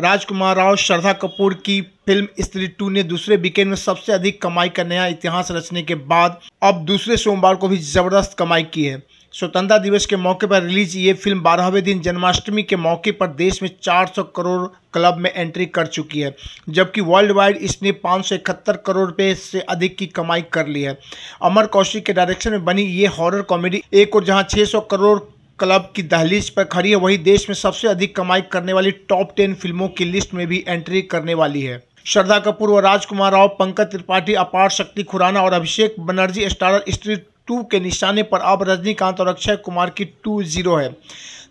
राजकुमार राव श्रद्धा कपूर की फिल्म स्त्री टू ने दूसरे वीकेंड में सबसे अधिक कमाई का नया इतिहास रचने के बाद अब दूसरे सोमवार को भी जबरदस्त कमाई की है स्वतंत्रता दिवस के मौके पर रिलीज ये फिल्म बारहवें दिन जन्माष्टमी के मौके पर देश में 400 करोड़ क्लब में एंट्री कर चुकी है जबकि वर्ल्ड वाइड इसने पाँच करोड़ रुपये से अधिक की कमाई कर ली है अमर कौशिक के डायरेक्शन में बनी ये हॉरर कॉमेडी एक और जहां 600 करोड़ क्लब की दहलीज पर खड़ी है वही देश में सबसे अधिक कमाई करने वाली टॉप टेन फिल्मों की लिस्ट में भी एंट्री करने वाली है श्रद्धा कपूर व राजकुमार राव पंकज त्रिपाठी अपार शक्ति खुराना और अभिषेक बनर्जी स्टारर स्ट्रीट टू के निशाने पर अब रजनीकांत और अक्षय कुमार की टू जीरो है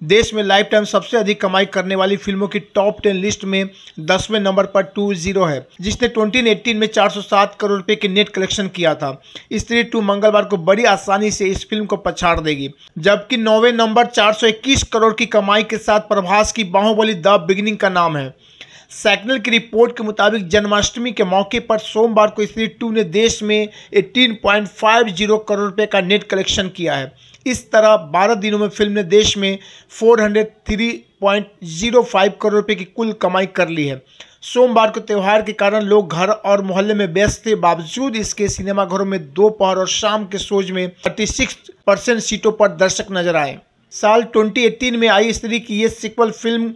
देश में लाइफ टाइम सबसे अधिक कमाई करने वाली फिल्मों की टॉप टेन लिस्ट में दसवें नंबर पर टू जीरो है जिसने 2018 में 407 करोड़ रुपए की नेट कलेक्शन किया था स्त्री टू मंगलवार को बड़ी आसानी से इस फिल्म को पछाड़ देगी जबकि नौवे नंबर चार करोड़ की कमाई के साथ प्रभास की बाहुबली द बिगिनिंग का नाम है सैकनल की रिपोर्ट के मुताबिक जन्माष्टमी के मौके पर सोमवार को स्त्री टू ने देश में 18.50 करोड़ रुपए का नेट कलेक्शन किया है इस तरह 12 दिनों में फिल्म ने देश में 403.05 करोड़ रुपए की कुल कमाई कर ली है सोमवार को त्यौहार के कारण लोग घर और मोहल्ले में व्यस्त थे बावजूद इसके सिनेमाघरों में दोपहर और शाम के शोज में 36 परसेंट सीटों पर दर्शक नजर आए साल 2018 में आई स्त्री की ये सिक्वल फिल्म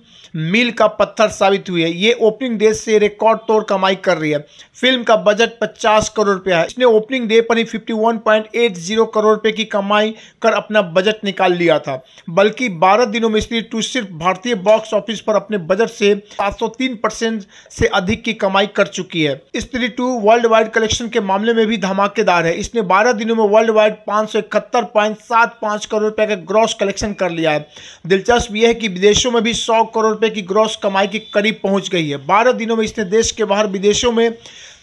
मील का पत्थर साबित हुई है ये ओपनिंग डे से रिकॉर्ड तोड़ कमाई कर रही है फिल्म का बजट 50 करोड़ रुपया है इसने ओपनिंग डे पर ही 51.80 करोड़ रुपये की कमाई कर अपना बजट निकाल लिया था बल्कि 12 दिनों में स्त्री टू सिर्फ भारतीय बॉक्स ऑफिस पर अपने बजट से सात परसेंट से अधिक की कमाई कर चुकी है स्त्री टू वर्ल्ड वाइड कलेक्शन के मामले में भी धमाकेदार है इसने बारह दिनों में वर्ल्ड वाइड पाँच करोड़ रुपये का ग्रॉस कलेक्शन हासिल कर लिया है दिलचस्प यह है कि विदेशों में भी सौ करोड़ रुपये की ग्रॉस कमाई के करीब पहुंच गई है बारह दिनों में इसने देश के बाहर विदेशों में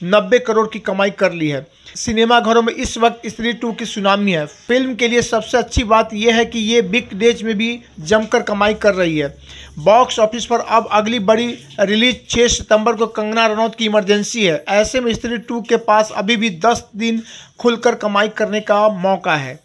नब्बे करोड़ की कमाई कर ली है सिनेमाघरों में इस वक्त स्त्री टू की सुनामी है फिल्म के लिए सबसे अच्छी बात यह है कि ये बिग डेज में भी जमकर कमाई कर रही है बॉक्स ऑफिस पर अब अगली बड़ी रिलीज 6 सितंबर को कंगना रनौत की इमरजेंसी है ऐसे में स्त्री टू के पास अभी भी 10 दिन खुलकर कमाई करने का मौका है